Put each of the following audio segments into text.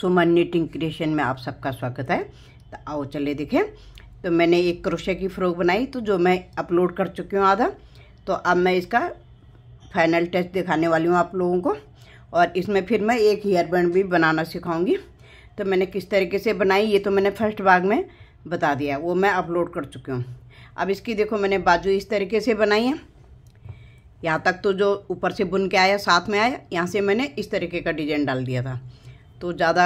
सुमन knitting creation में आप सबका स्वागत है तो आओ चले देखें तो मैंने एक क्रोशे की फ्रॉक बनाई तो जो मैं अपलोड कर चुकी हूँ आधा तो अब मैं इसका फाइनल टेस्ट दिखाने वाली हूँ आप लोगों को और इसमें फिर मैं एक हेयर बैंड भी बनाना सिखाऊंगी तो मैंने किस तरीके से बनाई ये तो मैंने फर्स्ट भाग में बता दिया वो मैं अपलोड कर चुकी हूँ अब इसकी देखो मैंने बाजू इस तरीके से बनाई है यहाँ तक तो जो ऊपर से बुन के आया साथ में आया यहाँ से मैंने इस तरीके का डिजाइन डाल दिया था तो ज़्यादा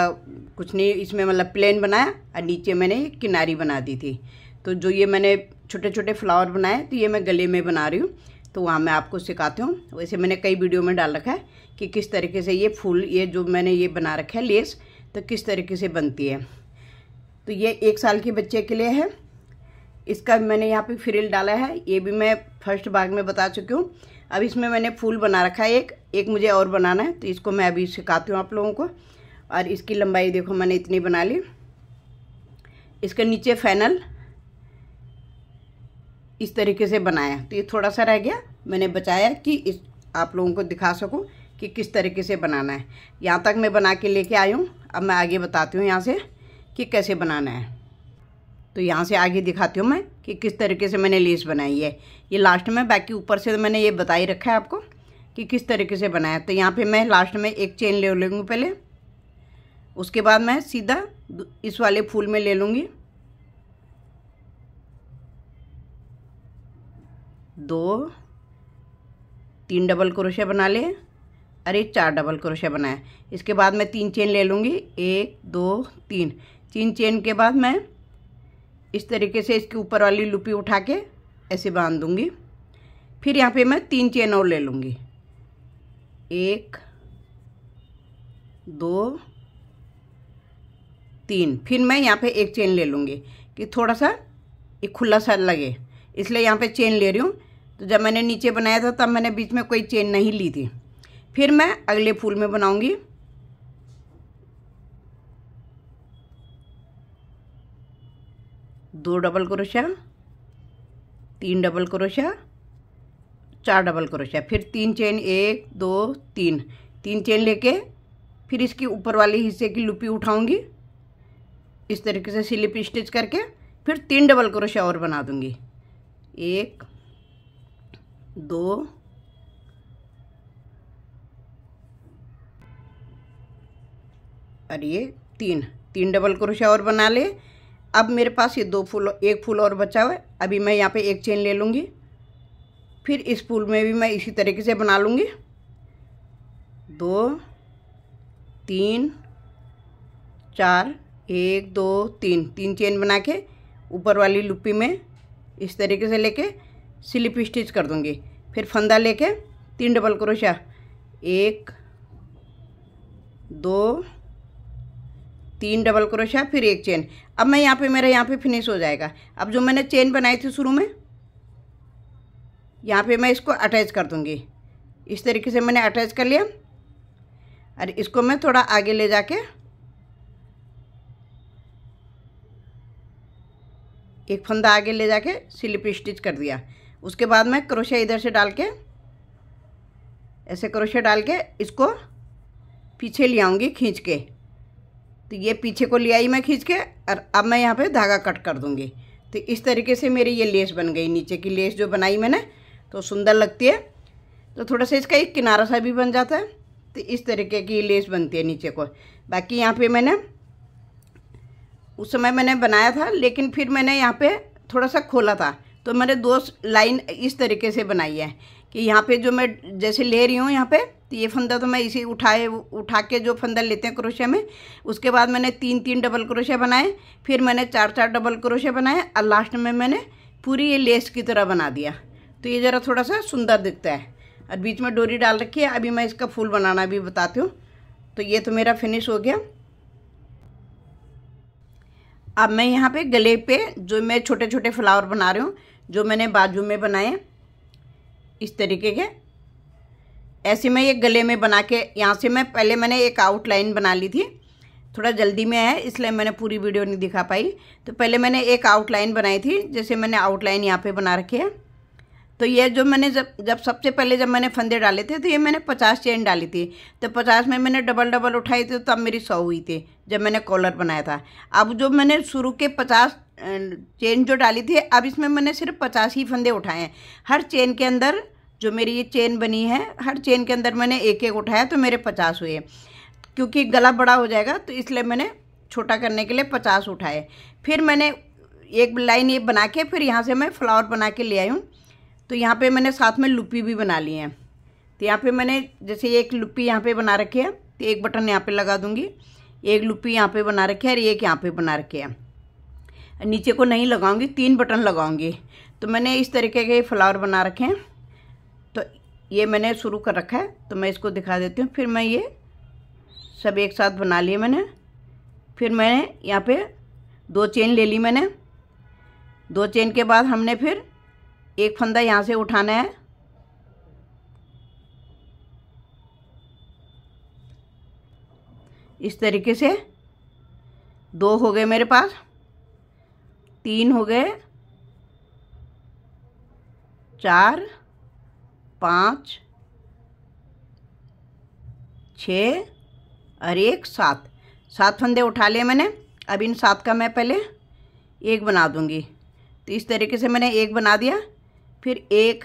कुछ नहीं इसमें मतलब प्लेन बनाया और नीचे मैंने ये किनारी बना दी थी तो जो ये मैंने छोटे छोटे फ्लावर बनाए तो ये मैं गले में बना रही हूँ तो वहाँ मैं आपको सिखाती हूँ वैसे मैंने कई वीडियो में डाल रखा है कि किस तरीके से ये फूल ये जो मैंने ये बना रखा है लेस तो किस तरीके से बनती है तो ये एक साल के बच्चे के लिए है इसका मैंने यहाँ पे फ्रिल डाला है ये भी मैं फर्स्ट भाग में बता चुकी हूँ अब इसमें मैंने फूल बना रखा है एक एक मुझे और बनाना है तो इसको मैं अभी सिखाती हूँ आप लोगों को और इसकी लंबाई देखो मैंने इतनी बना ली इसके नीचे फैनल इस तरीके से बनाया तो ये थोड़ा सा रह गया मैंने बचाया कि इस आप लोगों को दिखा सकूं कि किस तरीके से बनाना है यहाँ तक मैं बना के लेके आई हूँ अब मैं आगे बताती हूँ यहाँ से कि कैसे बनाना है तो यहाँ से आगे दिखाती हूँ मैं कि किस तरीके से मैंने लेस बनाई है ये लास्ट में बाकी ऊपर से तो मैंने ये बता ही रखा है आपको कि किस तरीके से बनाया तो यहाँ पर मैं लास्ट में एक चेन ले लूँगी पहले उसके बाद मैं सीधा इस वाले फूल में ले लूँगी दो तीन डबल क्रोशिया बना ले अरे चार डबल क्रोशे बनाए इसके बाद मैं तीन चेन ले लूँगी एक दो तीन तीन चेन के बाद मैं इस तरीके से इसके ऊपर वाली लुपी उठा के ऐसे बांध दूँगी फिर यहाँ पे मैं तीन चेन और ले लूँगी एक दो तीन फिर मैं यहाँ पे एक चेन ले लूँगी कि थोड़ा सा एक खुला सा लगे इसलिए यहाँ पे चेन ले रही हूँ तो जब मैंने नीचे बनाया था तब मैंने बीच में कोई चेन नहीं ली थी फिर मैं अगले फूल में बनाऊँगी दो डबल क्रोशिया तीन डबल क्रोशिया चार डबल क्रोशिया फिर तीन चेन एक दो तीन तीन चेन लेके फिर इसके ऊपर वाले हिस्से की लुपी उठाऊंगी इस तरीके से स्लिप स्टिच करके फिर तीन डबल क्रोशिया और बना दूंगी एक दो और ये तीन तीन डबल क्रोशा और बना ले अब मेरे पास ये दो फूल एक फूल और बचा हुआ है अभी मैं यहाँ पे एक चेन ले लूँगी फिर इस फूल में भी मैं इसी तरीके से बना लूँगी दो तीन चार एक दो तीन तीन चेन बना के ऊपर वाली लुपी में इस तरीके से लेके स्लिप स्टिच कर दूँगी फिर फंदा लेके तीन डबल क्रोशिया एक दो तीन डबल क्रोशिया फिर एक चेन अब मैं यहाँ पे मेरा यहाँ पे फिनिश हो जाएगा अब जो मैंने चेन बनाई थी शुरू में यहाँ पे मैं इसको अटैच कर दूँगी इस तरीके से मैंने अटैच कर लिया और इसको मैं थोड़ा आगे ले जाके एक फंदा आगे ले जाके स्लिप स्टिच कर दिया उसके बाद मैं क्रोशिया इधर से डाल के ऐसे क्रोशिया डाल के इसको पीछे ले आऊँगी खींच के तो ये पीछे को ले आई मैं खींच के और अब मैं यहाँ पे धागा कट कर दूँगी तो इस तरीके से मेरी ये लेस बन गई नीचे की लेस जो बनाई मैंने तो सुंदर लगती है तो थोड़ा सा इसका एक किनारा सा भी बन जाता है तो इस तरीके की लेस बनती है नीचे को बाकी यहाँ पर मैंने उस समय मैंने बनाया था लेकिन फिर मैंने यहाँ पे थोड़ा सा खोला था तो मैंने दो लाइन इस तरीके से बनाई है कि यहाँ पे जो मैं जैसे ले रही हूँ यहाँ पे तो ये फंदा तो मैं इसी उठाए उठा के जो फंदा लेते हैं क्रोशिया में उसके बाद मैंने तीन तीन डबल क्रोशिया बनाए फिर मैंने चार चार डबल क्रोशिया बनाए और लास्ट में मैंने पूरी ये लेस की तरह बना दिया तो ये ज़रा थोड़ा सा सुंदर दिखता है और बीच में डोरी डाल रखी है अभी मैं इसका फूल बनाना भी बताती हूँ तो ये तो मेरा फिनिश हो गया अब मैं यहाँ पे गले पे जो मैं छोटे छोटे फ्लावर बना रही हूँ जो मैंने बाजू में बनाए इस तरीके के ऐसे मैं ये गले में बना के यहाँ से मैं पहले मैंने एक आउटलाइन बना ली थी थोड़ा जल्दी में है इसलिए मैंने पूरी वीडियो नहीं दिखा पाई तो पहले मैंने एक आउटलाइन बनाई थी जैसे मैंने आउटलाइन यहाँ पे बना रखी है तो ये जो मैंने जब जब सबसे पहले जब मैंने फंदे डाले थे तो ये मैंने पचास चेन डाली थी तो पचास में मैंने डबल डबल उठाई थी तब तो मेरी सौ हुई थी जब मैंने कॉलर बनाया था अब जो मैंने शुरू के पचास चेन जो डाली थी अब इसमें मैंने सिर्फ पचास ही फंदे उठाए हैं हर चेन के अंदर जो मेरी ये चेन बनी है हर चेन के अंदर मैंने एक एक उठाया तो मेरे पचास हुए क्योंकि गला बड़ा हो जाएगा तो इसलिए मैंने छोटा करने के लिए पचास उठाए फिर मैंने एक लाइन ये बना के फिर यहाँ से मैं फ्लावर बना के ले आई हूँ तो यहाँ पे मैंने साथ में लुपी भी बना ली है तो यहाँ पे मैंने जैसे एक लुपी यहाँ पे बना रखी है तो एक बटन यहाँ पे लगा दूँगी एक लुपी यहाँ पे बना रखी है और एक यहाँ पे बना रखी है नीचे को नहीं लगाऊंगी तीन बटन लगाऊंगी तो मैंने इस तरीके के फ्लावर बना रखे हैं तो ये मैंने शुरू कर रखा है तो मैं इसको दिखा देती हूँ फिर मैं ये सब एक साथ बना लिए मैंने फिर मैंने यहाँ पे दो चेन ले ली मैंने दो चेन के बाद हमने फिर एक फंदा यहाँ से उठाना है इस तरीके से दो हो गए मेरे पास तीन हो गए चार पाँच छ और एक सात सात फंदे उठा लिए मैंने अब इन सात का मैं पहले एक बना दूंगी तो इस तरीके से मैंने एक बना दिया फिर एक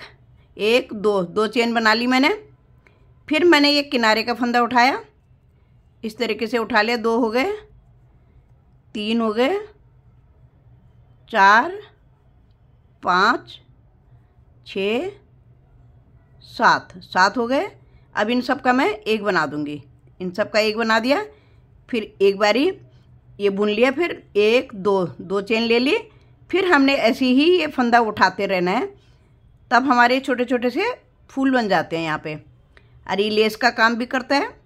एक दो दो चेन बना ली मैंने फिर मैंने ये किनारे का फंदा उठाया इस तरीके से उठा लिया दो हो गए तीन हो गए चार पाँच छ सात सात हो गए अब इन सब का मैं एक बना दूंगी इन सब का एक बना दिया फिर एक बारी ये बुन लिया फिर एक दो दो चेन ले ली फिर हमने ऐसे ही ये फंदा उठाते रहना है तब हमारे छोटे छोटे से फूल बन जाते हैं यहाँ पे अरे लेस का काम भी करता है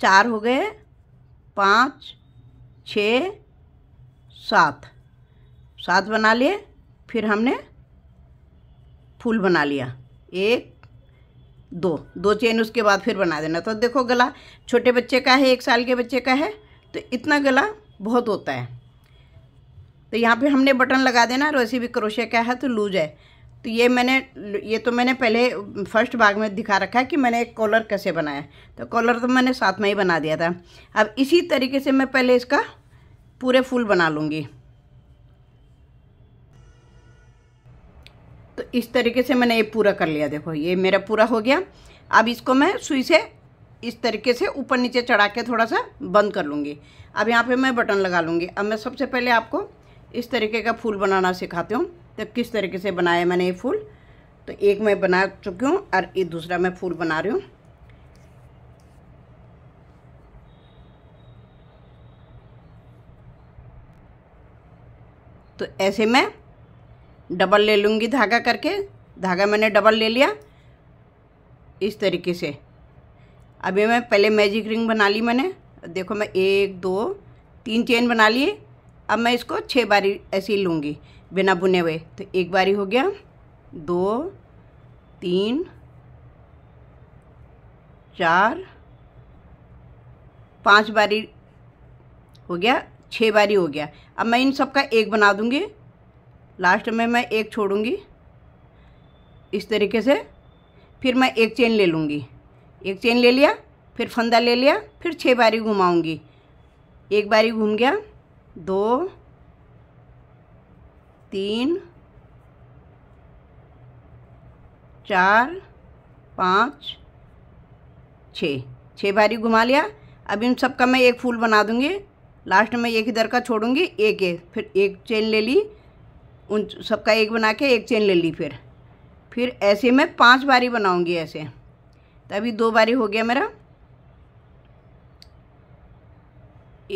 चार हो गए पाँच छ सात सात बना लिए फिर हमने फूल बना लिया एक दो दो चेन उसके बाद फिर बना देना तो देखो गला छोटे बच्चे का है एक साल के बच्चे का है तो इतना गला बहुत होता है तो यहाँ पे हमने बटन लगा देना और वैसे भी क्रोशिया क्या है तो लूज है तो ये मैंने ये तो मैंने पहले फर्स्ट भाग में दिखा रखा है कि मैंने एक कॉलर कैसे बनाया तो कॉलर तो मैंने साथ में ही बना दिया था अब इसी तरीके से मैं पहले इसका पूरे फूल बना लूँगी तो इस तरीके से मैंने ये पूरा कर लिया देखो ये मेरा पूरा हो गया अब इसको मैं सुई से इस तरीके से ऊपर नीचे चढ़ा के थोड़ा सा बंद कर लूँगी अब यहाँ पे मैं बटन लगा लूँगी अब मैं सबसे पहले आपको इस तरीके का फूल बनाना सिखाती हूँ तो किस तरीके से बनाया मैंने ये फूल तो एक मैं बना चुकी हूँ और ये दूसरा मैं फूल बना रही हूँ तो ऐसे मैं डबल ले लूँगी धागा करके धागा मैंने डबल ले लिया इस तरीके से अभी मैं पहले मैजिक रिंग बना ली मैंने देखो मैं एक दो तीन चेन बना लिए अब मैं इसको छः बारी ऐसे ही लूँगी बिना बुने हुए तो एक बारी हो गया दो तीन चार पांच बारी हो गया छः बारी हो गया अब मैं इन सब का एक बना दूँगी लास्ट में मैं एक छोड़ूँगी इस तरीके से फिर मैं एक चेन ले लूँगी एक चेन ले लिया फिर फंदा ले लिया फिर छः बारी घुमाऊँगी एक बारी घूम गया दो तीन चार पाँच छः छः बारी घुमा लिया अब इन सब का मैं एक फूल बना दूँगी लास्ट में एक इधर का छोड़ूंगी एक एक फिर एक चेन ले ली उन सबका एक बना के एक चेन ले ली फिर फिर ऐसे मैं पांच बारी बनाऊंगी ऐसे तभी दो बारी हो गया मेरा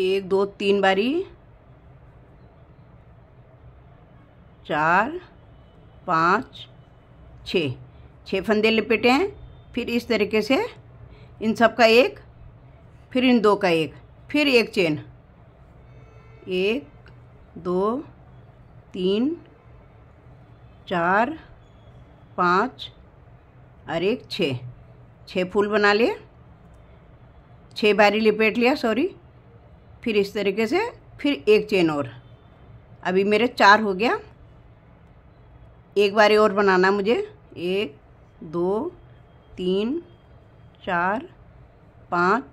एक दो तीन बारी चार पाँच छ छः फंदे लपेटे हैं फिर इस तरीके से इन सब का एक फिर इन दो का एक फिर एक चेन एक दो तीन चार पाँच और एक छः छः फूल बना लिए छः बारी लपेट लिया सॉरी फिर इस तरीके से फिर एक चेन और अभी मेरे चार हो गया एक बारी और बनाना है मुझे एक दो तीन चार पाँच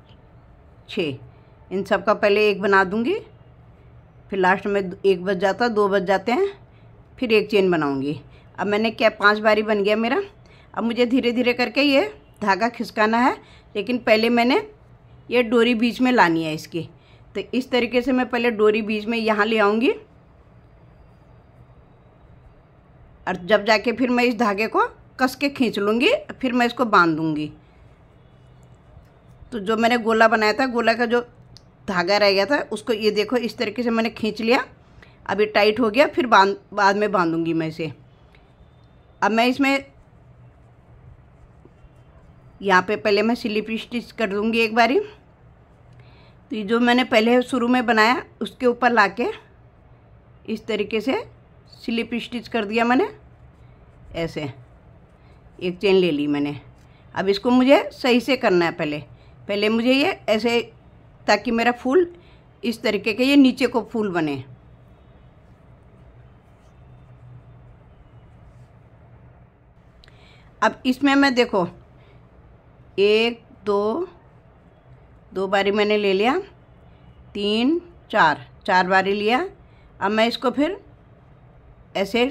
छः इन सब का पहले एक बना दूँगी फिर लास्ट में एक बज जाता दो बज जाते हैं फिर एक चेन बनाऊँगी अब मैंने क्या पांच बारी बन गया मेरा अब मुझे धीरे धीरे करके ये धागा खिसकाना है लेकिन पहले मैंने ये डोरी बीच में लानी है इसकी तो इस तरीके से मैं पहले डोरी बीच में यहाँ ले आऊँगी और जब जाके फिर मैं इस धागे को कस के खींच लूँगी फिर मैं इसको बांध दूँगी तो जो मैंने गोला बनाया था गोला का जो धागा रह गया था उसको ये देखो इस तरीके से मैंने खींच लिया अभी टाइट हो गया फिर बांध बाद में बांधूँगी मैं इसे अब मैं इसमें यहाँ पे पहले मैं स्लिप स्टिच कर दूँगी एक बारी तो ये जो मैंने पहले शुरू में बनाया उसके ऊपर लाके इस तरीके से स्लिप स्टिच कर दिया मैंने ऐसे एक चेन ले ली मैंने अब इसको मुझे सही से करना है पहले पहले मुझे ये ऐसे ताकि मेरा फूल इस तरीके के ये नीचे को फूल बने अब इसमें मैं देखो एक दो दो बारी मैंने ले लिया तीन चार चार बारी लिया अब मैं इसको फिर ऐसे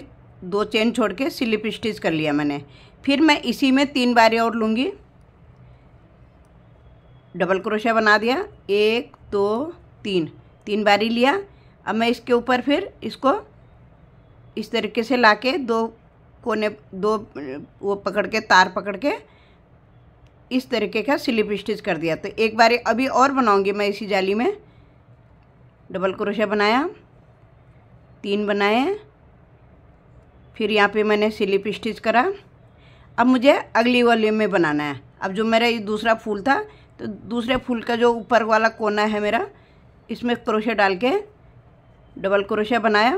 दो चेन छोड़ के स्लिप स्टिच कर लिया मैंने फिर मैं इसी में तीन बारी और लूँगी डबल क्रोशिया बना दिया एक दो तीन तीन बारी लिया अब मैं इसके ऊपर फिर इसको इस तरीके से ला के दो कोने दो वो पकड़ के तार पकड़ के इस तरीके का स्लिप स्टिच कर दिया तो एक बारी अभी और बनाऊंगी मैं इसी जाली में डबल क्रोशिया बनाया तीन बनाए फिर यहाँ पे मैंने स्लिप स्टिच करा अब मुझे अगली वॉल्यूम में बनाना है अब जो मेरा ये दूसरा फूल था तो दूसरे फूल का जो ऊपर वाला कोना है मेरा इसमें क्रोशे डाल के डबल क्रोशे बनाया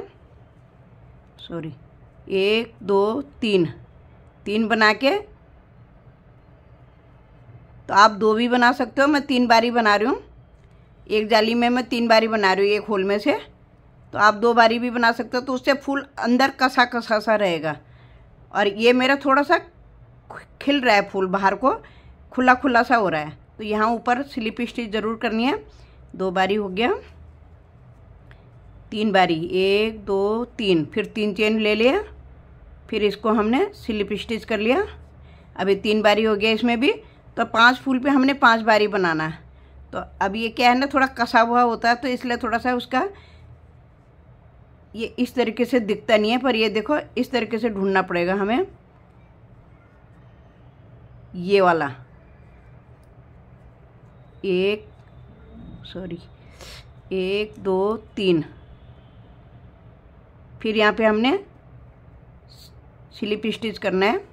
सॉरी एक दो तीन तीन बना के तो आप दो भी बना सकते हो मैं तीन बारी बना रही हूँ एक जाली में मैं तीन बारी बना रही हूँ एक होल में से तो आप दो बारी भी बना सकते हो तो उससे फूल अंदर कसा कसा सा रहेगा और ये मेरा थोड़ा सा खिल रहा है फूल बाहर को खुला खुला सा हो रहा है तो यहाँ ऊपर स्लिप स्टिच ज़रूर करनी है दो बारी हो गया तीन बारी एक दो तीन फिर तीन चेन ले लिया फिर इसको हमने स्लिप स्टिच कर लिया अभी तीन बारी हो गया इसमें भी तो पांच फूल पे हमने पांच बारी बनाना है तो अब ये क्या है ना थोड़ा कसा हुआ होता है तो इसलिए थोड़ा सा उसका ये इस तरीके से दिखता नहीं है पर ये देखो इस तरीके से ढूंढना पड़ेगा हमें ये वाला एक सॉरी एक दो तीन फिर यहाँ पे हमने स्लिप स्टिच करना है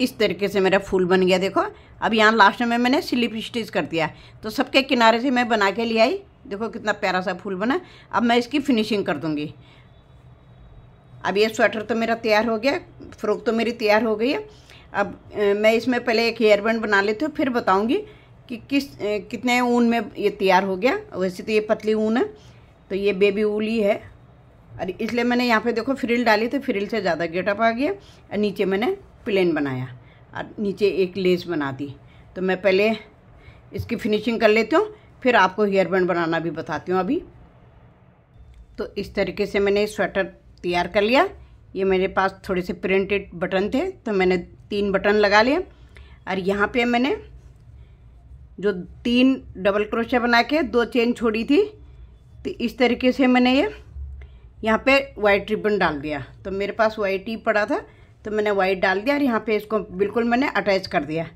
इस तरीके से मेरा फूल बन गया देखो अब यहाँ लास्ट में मैंने स्लिप स्टिच कर दिया तो सबके किनारे से मैं बना के ले आई देखो कितना प्यारा सा फूल बना अब मैं इसकी फिनिशिंग कर दूंगी अब ये स्वेटर तो मेरा तैयार हो गया फ्रॉक तो मेरी तैयार हो गई है अब मैं इसमें पहले एक हेयर बैंड बना लेती हूँ फिर बताऊँगी कि किस कितने ऊन में ये तैयार हो गया वैसे तो ये पतली ऊन है तो ये बेबी ऊल ही है और इसलिए मैंने यहाँ पे देखो फ्रिल डाली तो फ्रिल से ज़्यादा गेटअप आ गया और नीचे मैंने प्लेन बनाया और नीचे एक लेस बना दी तो मैं पहले इसकी फिनिशिंग कर लेती हूँ फिर आपको हेयर बैंड बनाना भी बताती हूँ अभी तो इस तरीके से मैंने स्वेटर तैयार कर लिया ये मेरे पास थोड़े से प्रिंटेड बटन थे तो मैंने तीन बटन लगा लिए और यहाँ पे मैंने जो तीन डबल क्रोशिया बना के दो चेन छोड़ी थी तो इस तरीके से मैंने ये यहाँ पे वाइट रिबन डाल दिया तो मेरे पास वाइट ही पड़ा था तो मैंने वाइट डाल दिया और यहाँ पे इसको बिल्कुल मैंने अटैच कर दिया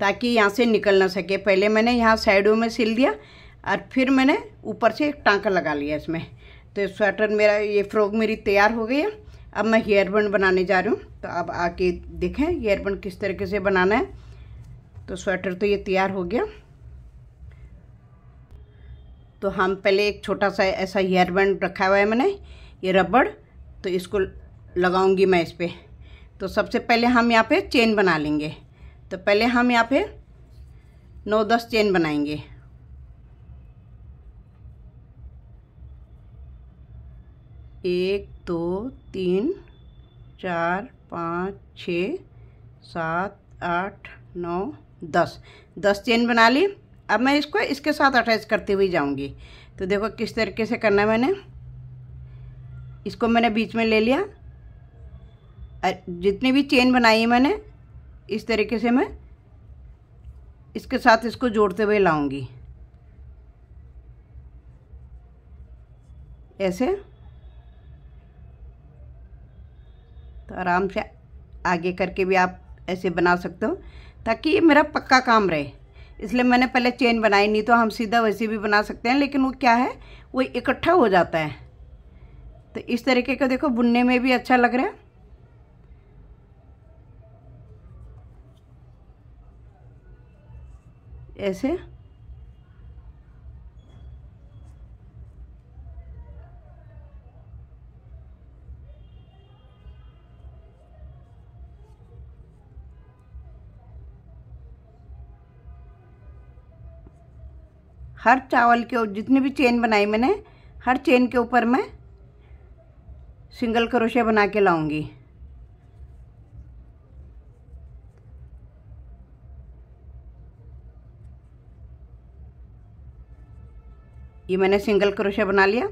ताकि यहाँ से निकल ना सके पहले मैंने यहाँ साइडों में सिल दिया और फिर मैंने ऊपर से एक टाँका लगा लिया इसमें तो स्वेटर मेरा ये फ्रॉक मेरी तैयार हो गई है अब मैं हेयरबैंड बनाने जा रही हूँ तो अब आके देखें हेयरबैंड किस तरीके से बनाना है तो स्वेटर तो ये तैयार हो गया तो हम पहले एक छोटा सा ऐसा हेयर बैंड रखा हुआ है मैंने ये रबड़ तो इसको लगाऊंगी मैं इस पर तो सबसे पहले हम यहाँ पे चेन बना लेंगे तो पहले हम यहाँ पे नौ दस चेन बनाएंगे एक दो तीन चार पाँच छ सात आठ नौ दस दस चेन बना ली अब मैं इसको इसके साथ अटैच करती हुई जाऊंगी तो देखो किस तरीके से करना है मैंने इसको मैंने बीच में ले लिया जितनी भी चेन बनाई है मैंने इस तरीके से मैं इसके साथ इसको जोड़ते हुए लाऊंगी ऐसे तो आराम से आगे करके भी आप ऐसे बना सकते हो ताकि ये मेरा पक्का काम रहे इसलिए मैंने पहले चेन बनाई नहीं तो हम सीधा वैसे भी बना सकते हैं लेकिन वो क्या है वो इकट्ठा हो जाता है तो इस तरीके का देखो बुनने में भी अच्छा लग रहा है ऐसे हर चावल के जितने भी चेन बनाई मैंने हर चेन के ऊपर मैं सिंगल क्रोशे बना के लाऊंगी ये मैंने सिंगल क्रोशिया बना लिया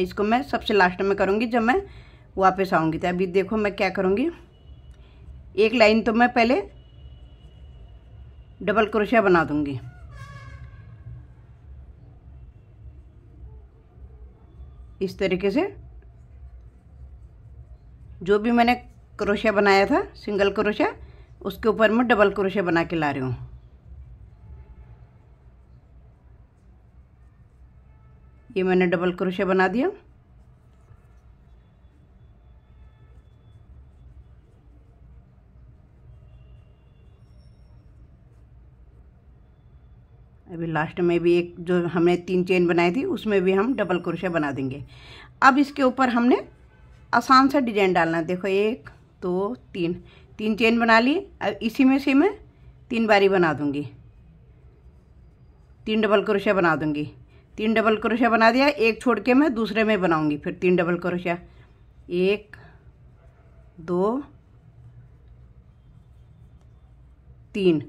इसको मैं सबसे लास्ट में करूँगी जब मैं वापस आऊँगी तो अभी देखो मैं क्या करूँगी एक लाइन तो मैं पहले डबल क्रोशिया बना दूँगी इस तरीके से जो भी मैंने क्रोशिया बनाया था सिंगल क्रोशिया उसके ऊपर मैं डबल क्रोशिया बना के ला रही हूँ ये मैंने डबल क्रोशे बना दिया अभी लास्ट में भी एक जो हमने तीन चेन बनाई थी उसमें भी हम डबल क्रोशे बना देंगे अब इसके ऊपर हमने आसान सा डिजाइन डालना देखो एक दो तीन तीन चेन बना ली अब इसी में से मैं तीन बारी बना दूंगी तीन डबल क्रोशे बना दूंगी तीन डबल क्रोशिया बना दिया एक छोड़ के मैं दूसरे में बनाऊंगी फिर तीन डबल क्रोशिया एक दो तीन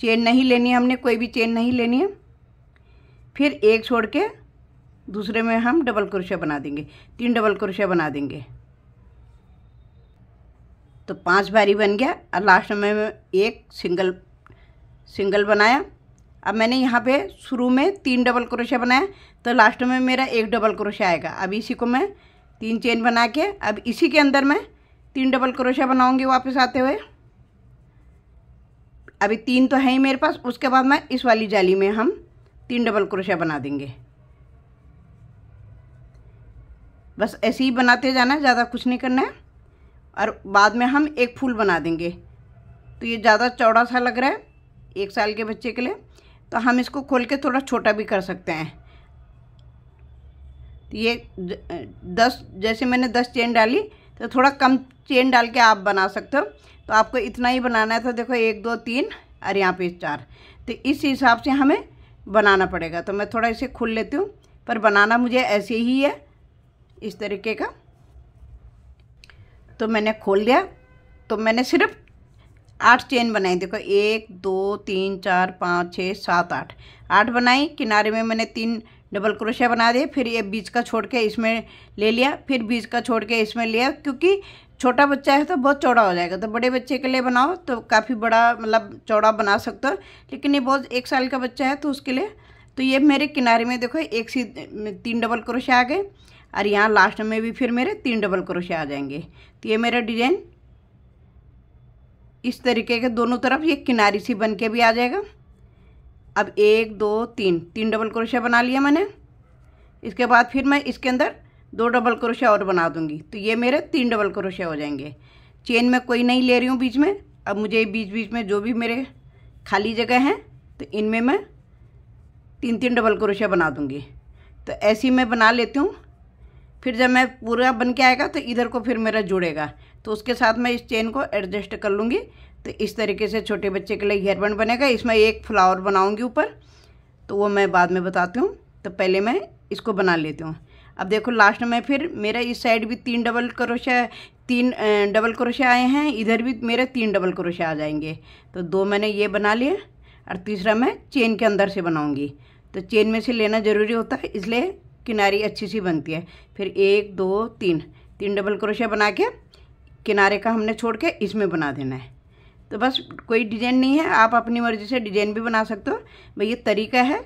चेन नहीं लेनी है हमने कोई भी चेन नहीं लेनी है फिर एक छोड़ के दूसरे में हम डबल क्रोशिया बना देंगे तीन डबल क्रोशिया बना देंगे तो पांच बारी बन गया और लास्ट में एक सिंगल सिंगल बनाया अब मैंने यहाँ पे शुरू में तीन डबल क्रोशिया बनाया तो लास्ट में मेरा एक डबल क्रोशिया आएगा अब इसी को मैं तीन चेन बना के अब इसी के अंदर मैं तीन डबल क्रोशिया बनाऊँगी वापस आते हुए अभी तीन तो है ही मेरे पास उसके बाद मैं इस वाली जाली में हम तीन डबल क्रोशिया बना देंगे बस ऐसे ही बनाते जाना है ज़्यादा कुछ नहीं करना है और बाद में हम एक फूल बना देंगे तो ये ज़्यादा चौड़ा सा लग रहा है एक साल के बच्चे के लिए तो हम इसको खोल के थोड़ा छोटा भी कर सकते हैं तो ये दस जैसे मैंने दस चेन डाली तो थोड़ा कम चेन डाल के आप बना सकते हो तो आपको इतना ही बनाना है तो देखो एक दो तीन और यहाँ पे चार तो इस हिसाब से हमें बनाना पड़ेगा तो मैं थोड़ा इसे खुल लेती हूँ पर बनाना मुझे ऐसे ही है इस तरीके का तो मैंने खोल दिया तो मैंने सिर्फ आठ चेन बनाई देखो एक दो तीन चार पाँच छः सात आठ आठ बनाई किनारे में मैंने तीन डबल क्रोशिया बना दिए फिर ये बीच का छोड़ के इसमें ले लिया फिर बीच का छोड़ के इसमें लिया क्योंकि छोटा बच्चा है तो बहुत चौड़ा हो जाएगा तो बड़े बच्चे के लिए बनाओ तो काफ़ी बड़ा मतलब चौड़ा बना सकते हो लेकिन ये बहुत एक साल का बच्चा है तो उसके लिए तो ये मेरे किनारे में देखो एक सी तीन डबल क्रोशिया आ गए और यहाँ लास्ट में भी फिर मेरे तीन डबल क्रोशिया आ जाएंगे तो ये मेरा डिजाइन इस तरीके के दोनों तरफ ये किनारी सी बन के भी आ जाएगा अब एक दो तीन तीन डबल क्रोशिया बना लिया मैंने इसके बाद फिर मैं इसके अंदर दो डबल क्रोशिया और बना दूंगी तो ये मेरे तीन डबल क्रोशिया हो जाएंगे चेन में कोई नहीं ले रही हूँ बीच में अब मुझे बीच बीच में जो भी मेरे खाली जगह हैं तो इनमें मैं तीन तीन डबल क्रोशिया बना दूंगी तो ऐसी मैं बना लेती हूँ फिर जब मैं पूरा बन के आएगा तो इधर को फिर मेरा जुड़ेगा तो उसके साथ मैं इस चेन को एडजस्ट कर लूँगी तो इस तरीके से छोटे बच्चे के लिए हेयरबैंड बनेगा इसमें एक फ्लावर बनाऊँगी ऊपर तो वो मैं बाद में बताती हूँ तो पहले मैं इसको बना लेती हूँ अब देखो लास्ट में फिर मेरा इस साइड भी तीन डबल क्रोशा तीन डबल क्रोशा आए हैं इधर भी मेरे तीन डबल क्रोशा आ जाएंगे तो दो मैंने ये बना लिए और तीसरा मैं चेन के अंदर से बनाऊँगी तो चेन में से लेना ज़रूरी होता है इसलिए किनारी अच्छी सी बनती है फिर एक दो तीन तीन डबल क्रोशा बना के किनारे का हमने छोड़ के इसमें बना देना है तो बस कोई डिजाइन नहीं है आप अपनी मर्ज़ी से डिजाइन भी बना सकते हो भाई ये तरीका है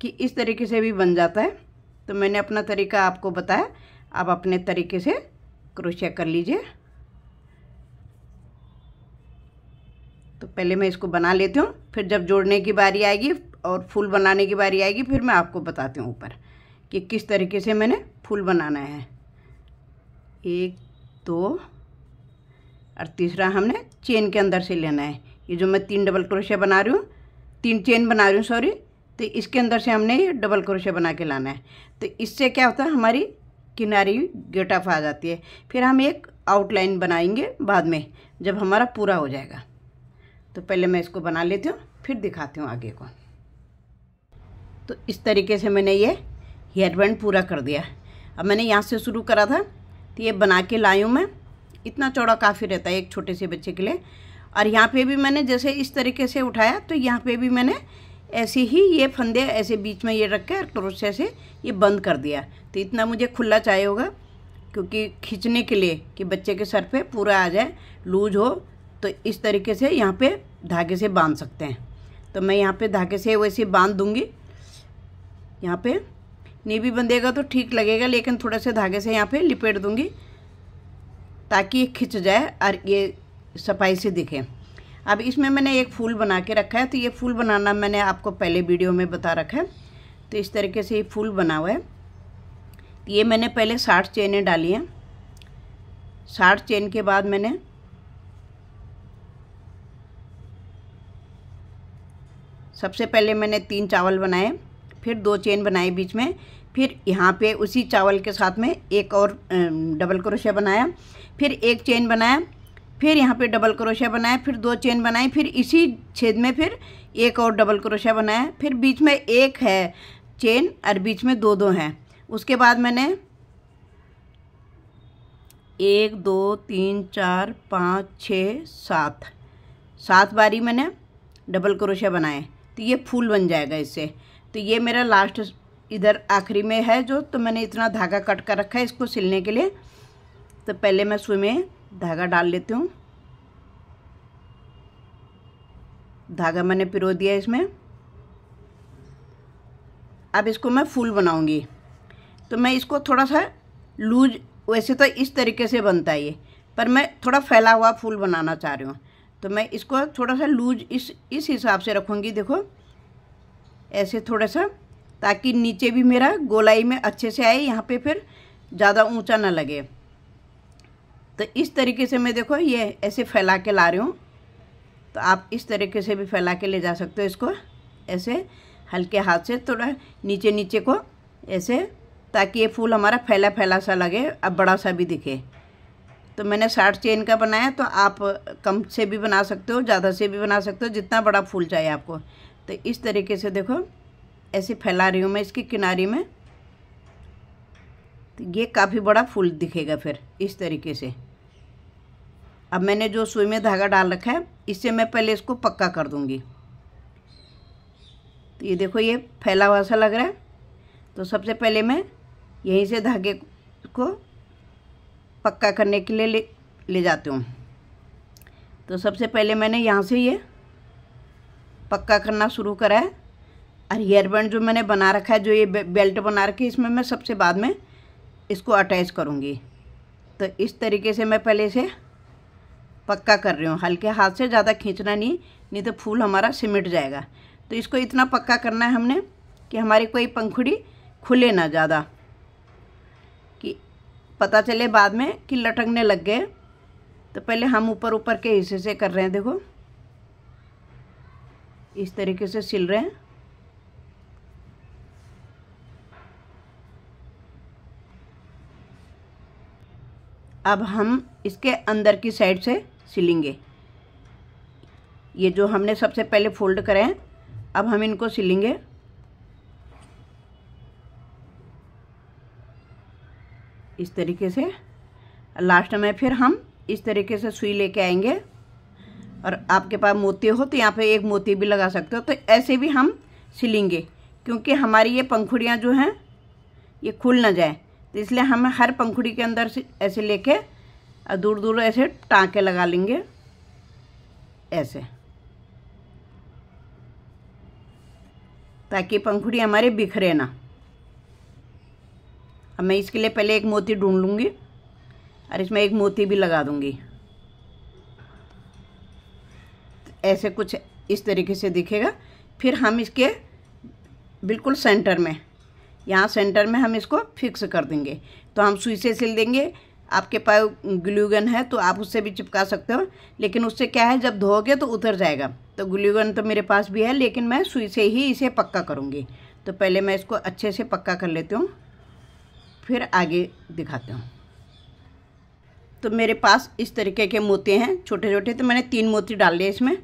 कि इस तरीके से भी बन जाता है तो मैंने अपना तरीका आपको बताया आप अपने तरीके से क्रोशिया कर लीजिए तो पहले मैं इसको बना लेती हूँ फिर जब जोड़ने की बारी आएगी और फूल बनाने की बारी आएगी फिर मैं आपको बताती हूँ ऊपर कि किस तरीके से मैंने फूल बनाना है एक दो और तीसरा हमने चेन के अंदर से लेना है ये जो मैं तीन डबल क्रोशिया बना रही हूँ तीन चेन बना रही हूँ सॉरी तो इसके अंदर से हमने ये डबल क्रोशिया बना के लाना है तो इससे क्या होता है हमारी किनारी गेट ऑफ आ जाती है फिर हम एक आउटलाइन बनाएंगे बाद में जब हमारा पूरा हो जाएगा तो पहले मैं इसको बना लेती हूँ फिर दिखाती हूँ आगे को तो इस तरीके से मैंने ये हेयर बैंड पूरा कर दिया अब मैंने यहाँ से शुरू करा था तो ये बना के लाई हूँ मैं इतना चौड़ा काफ़ी रहता है एक छोटे से बच्चे के लिए और यहाँ पे भी मैंने जैसे इस तरीके से उठाया तो यहाँ पे भी मैंने ऐसे ही ये फंदे ऐसे बीच में ये रख के और क्रोशे से ये बंद कर दिया तो इतना मुझे खुला चाहिए होगा क्योंकि खींचने के लिए कि बच्चे के सर पे पूरा आ जाए लूज हो तो इस तरीके से यहाँ पे धागे से बांध सकते हैं तो मैं यहाँ पे धागे से वैसे बांध दूँगी यहाँ पर नहीं भी बंधेगा तो ठीक लगेगा लेकिन थोड़ा से धागे से यहाँ पे लिपेट दूँगी ताकि ये खिंच जाए और ये सफाई से दिखे अब इसमें मैंने एक फूल बना के रखा है तो ये फूल बनाना मैंने आपको पहले वीडियो में बता रखा है तो इस तरीके से ये फूल बना हुआ है ये मैंने पहले साठ चेनें डाली हैं साठ चेन के बाद मैंने सबसे पहले मैंने तीन चावल बनाए फिर दो चेन बनाए बीच में फिर यहाँ पे उसी चावल के साथ में एक और डबल क्रोशिया बनाया फिर एक चेन बनाया फिर यहाँ पे डबल क्रोशिया बनाया फिर दो चेन बनाई फिर इसी छेद में फिर एक और डबल क्रोशिया बनाया फिर बीच में एक है चेन और बीच में दो दो हैं उसके बाद मैंने एक दो तीन चार पाँच छ सात सात बारी मैंने डबल क्रोशिया बनाए तो ये फूल बन जाएगा इससे तो ये मेरा लास्ट इधर आखिरी में है जो तो मैंने इतना धागा कट कर रखा है इसको सिलने के लिए तो पहले मैं सुई में धागा डाल लेती हूँ धागा मैंने पिरो दिया इसमें अब इसको मैं फूल बनाऊंगी तो मैं इसको थोड़ा सा लूज वैसे तो इस तरीके से बनता है ये पर मैं थोड़ा फैला हुआ फूल बनाना चाह रही हूँ तो मैं इसको थोड़ा सा लूज इस इस हिसाब से रखूँगी देखो ऐसे थोड़ा सा ताकि नीचे भी मेरा गोलाई में अच्छे से आए यहाँ पे फिर ज़्यादा ऊंचा ना लगे तो इस तरीके से मैं देखो ये ऐसे फैला के ला रही हूँ तो आप इस तरीके से भी फैला के ले जा सकते हो इसको ऐसे हल्के हाथ से थोड़ा नीचे नीचे को ऐसे ताकि ये फूल हमारा फैला फैला सा लगे अब बड़ा सा भी दिखे तो मैंने साठ चेन का बनाया तो आप कम से भी बना सकते हो ज़्यादा से भी बना सकते हो जितना बड़ा फूल चाहिए आपको तो इस तरीके से देखो ऐसे फैला रही हूँ मैं इसकी किनारी में तो ये काफ़ी बड़ा फूल दिखेगा फिर इस तरीके से अब मैंने जो सुई में धागा डाल रखा है इससे मैं पहले इसको पक्का कर दूँगी तो ये देखो ये फैला हुआ सा लग रहा है तो सबसे पहले मैं यहीं से धागे को पक्का करने के लिए ले, ले जाती हूँ तो सबसे पहले मैंने यहाँ से ये पक्का करना शुरू करा है हेयर बैंड जो मैंने बना रखा है जो ये बेल्ट बना रखी है इसमें मैं सबसे बाद में इसको अटैच करूँगी तो इस तरीके से मैं पहले इसे पक्का कर रही हूँ हल्के हाथ से ज़्यादा खींचना नहीं नहीं तो फूल हमारा सिमट जाएगा तो इसको इतना पक्का करना है हमने कि हमारी कोई पंखुड़ी खुले ना ज़्यादा कि पता चले बाद में कि लटकने लग गए तो पहले हम ऊपर ऊपर के हिस्से से कर रहे हैं देखो इस तरीके से सिल रहे हैं अब हम इसके अंदर की साइड से सिलेंगे ये जो हमने सबसे पहले फोल्ड करे हैं अब हम इनको सिलेंगे इस तरीके से लास्ट में फिर हम इस तरीके से सुई लेके आएंगे और आपके पास मोती हो तो यहाँ पे एक मोती भी लगा सकते हो तो ऐसे भी हम सिलेंगे क्योंकि हमारी ये पंखुड़ियाँ जो हैं ये खुल ना जाए तो इसलिए हम हर पंखुड़ी के अंदर से ऐसे लेके और दूर दूर ऐसे टाँके लगा लेंगे ऐसे ताकि पंखुड़ी हमारे बिखरे ना अब मैं इसके लिए पहले एक मोती ढूंढ लूँगी और इसमें एक मोती भी लगा दूँगी तो ऐसे कुछ इस तरीके से दिखेगा फिर हम इसके बिल्कुल सेंटर में यहाँ सेंटर में हम इसको फिक्स कर देंगे तो हम सुई से सिल देंगे आपके पास ग्लूगन है तो आप उससे भी चिपका सकते हो लेकिन उससे क्या है जब धोगे तो उतर जाएगा तो ग्लूगन तो मेरे पास भी है लेकिन मैं सुई से ही इसे पक्का करूँगी तो पहले मैं इसको अच्छे से पक्का कर लेती हूँ फिर आगे दिखाती हूँ तो मेरे पास इस तरीके के मोती हैं छोटे छोटे तो मैंने तीन मोती डाल लिए इसमें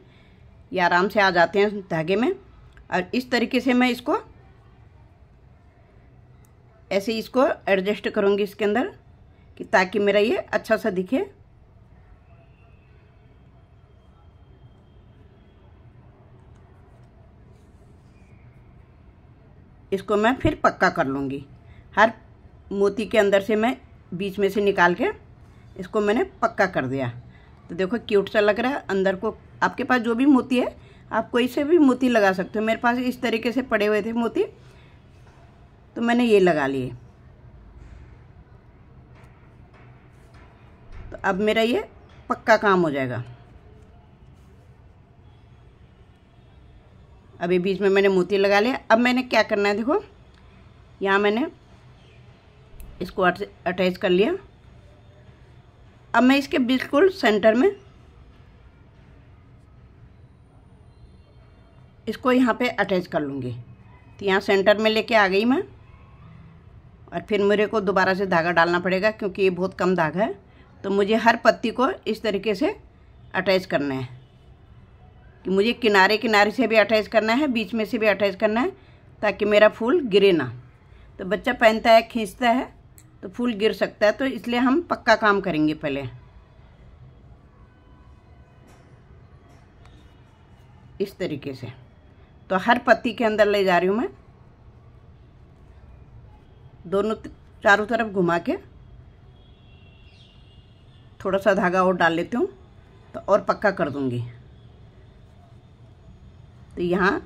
ये आराम से आ जाते हैं धागे में और इस तरीके से मैं इसको ऐसे इसको एडजस्ट करूँगी इसके अंदर कि ताकि मेरा ये अच्छा सा दिखे इसको मैं फिर पक्का कर लूँगी हर मोती के अंदर से मैं बीच में से निकाल के इसको मैंने पक्का कर दिया तो देखो क्यूट सा लग रहा है अंदर को आपके पास जो भी मोती है आप कोई से भी मोती लगा सकते हो मेरे पास इस तरीके से पड़े हुए थे मोती तो मैंने ये लगा लिए तो अब मेरा ये पक्का काम हो जाएगा अभी बीच में मैंने मोती लगा लिया अब मैंने क्या करना है देखो यहाँ मैंने इसको अटैच कर लिया अब मैं इसके बिल्कुल सेंटर में इसको यहाँ पे अटैच कर लूँगी तो यहाँ सेंटर में लेके आ गई मैं और फिर मेरे को दोबारा से धागा डालना पड़ेगा क्योंकि ये बहुत कम धागा है तो मुझे हर पत्ती को इस तरीके से अटैच करना है कि मुझे किनारे किनारे से भी अटैच करना है बीच में से भी अटैच करना है ताकि मेरा फूल गिरे ना तो बच्चा पहनता है खींचता है तो फूल गिर सकता है तो इसलिए हम पक्का काम करेंगे पहले इस तरीके से तो हर पत्ती के अंदर ले जा रही हूँ मैं दोनों चारों तरफ घुमा के थोड़ा सा धागा और डाल लेती हूँ तो और पक्का कर दूँगी तो यहाँ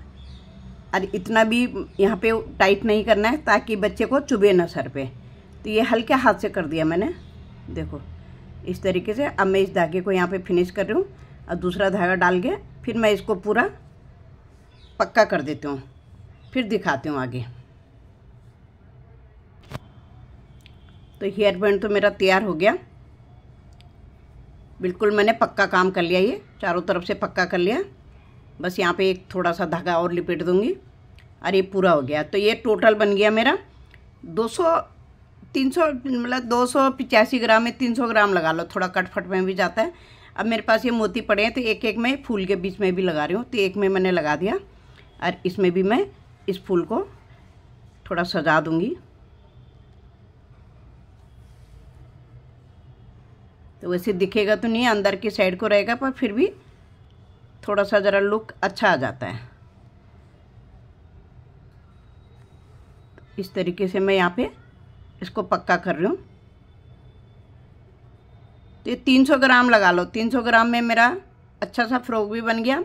अरे इतना भी यहाँ पे टाइट नहीं करना है ताकि बच्चे को चुभे ना सर पे तो ये हल्के हाथ से कर दिया मैंने देखो इस तरीके से अब मैं इस धागे को यहाँ पे फिनिश कर रही हूँ और दूसरा धागा डाल के फिर मैं इसको पूरा पक्का कर देती हूँ फिर दिखाती हूँ आगे तो हेयर बैंड तो मेरा तैयार हो गया बिल्कुल मैंने पक्का काम कर लिया ये चारों तरफ से पक्का कर लिया बस यहाँ पे एक थोड़ा सा धागा और लिपेट दूँगी और ये पूरा हो गया तो ये टोटल बन गया मेरा दो सौ तीन सौ मतलब दो सौ पिचासी ग्राम में तीन सौ ग्राम लगा लो थोड़ा कटफट में भी जाता है अब मेरे पास ये मोती पड़े हैं तो एक एक मैं फूल के बीच में भी लगा रही हूँ तो एक में मैंने लगा दिया और इसमें भी मैं इस फूल को थोड़ा सजा दूँगी तो वैसे दिखेगा तो नहीं अंदर की साइड को रहेगा पर फिर भी थोड़ा सा ज़रा लुक अच्छा आ जाता है इस तरीके से मैं यहाँ पे इसको पक्का कर रही हूँ तो ये 300 ग्राम लगा लो 300 ग्राम में मेरा अच्छा सा फ्रॉक भी बन गया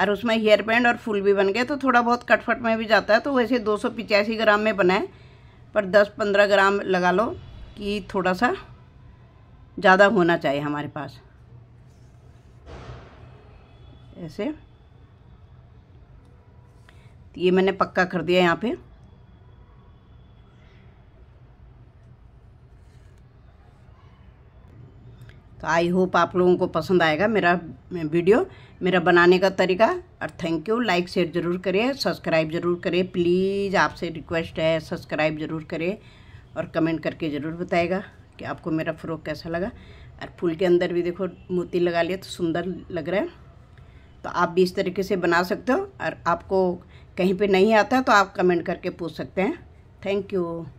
और उसमें हेयर बैंड और फुल भी बन गया तो थोड़ा बहुत कटफट में भी जाता है तो वैसे दो ग्राम में बनाए पर 10-15 ग्राम लगा लो कि थोड़ा सा ज़्यादा होना चाहिए हमारे पास ऐसे ये मैंने पक्का कर दिया यहाँ पे तो आई होप आप लोगों को पसंद आएगा मेरा वीडियो मेरा बनाने का तरीका और थैंक यू लाइक शेयर ज़रूर करें सब्सक्राइब ज़रूर करें प्लीज़ आपसे रिक्वेस्ट है सब्सक्राइब ज़रूर करें और कमेंट करके ज़रूर बताएगा कि आपको मेरा फ्रॉक कैसा लगा और फूल के अंदर भी देखो मोती लगा लिया तो सुंदर लग रहा है तो आप भी इस तरीके से बना सकते हो और आपको कहीं पे नहीं आता तो आप कमेंट करके पूछ सकते हैं थैंक यू